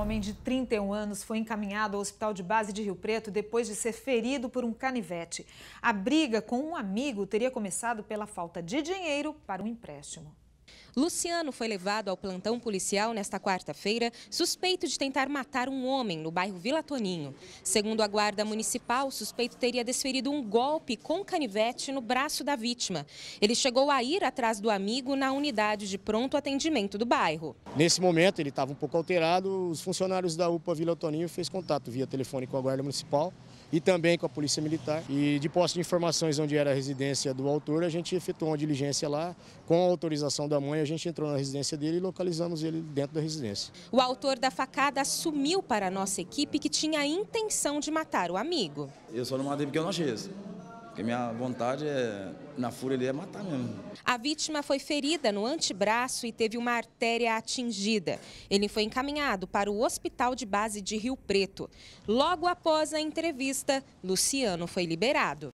homem de 31 anos foi encaminhado ao hospital de base de Rio Preto depois de ser ferido por um canivete. A briga com um amigo teria começado pela falta de dinheiro para um empréstimo. Luciano foi levado ao plantão policial nesta quarta-feira, suspeito de tentar matar um homem no bairro Vila Toninho. Segundo a guarda municipal, o suspeito teria desferido um golpe com canivete no braço da vítima. Ele chegou a ir atrás do amigo na unidade de pronto atendimento do bairro. Nesse momento, ele estava um pouco alterado. Os funcionários da UPA Vila Toninho fez contato via telefone com a guarda municipal e também com a Polícia Militar. E de posse de informações onde era a residência do autor, a gente efetuou uma diligência lá com a autorização da mãe a gente entrou na residência dele e localizamos ele dentro da residência. O autor da facada assumiu para a nossa equipe que tinha a intenção de matar o amigo. Eu só não matei porque eu não achei isso. Porque minha vontade é, na fúria ali é matar mesmo. A vítima foi ferida no antebraço e teve uma artéria atingida. Ele foi encaminhado para o hospital de base de Rio Preto. Logo após a entrevista, Luciano foi liberado.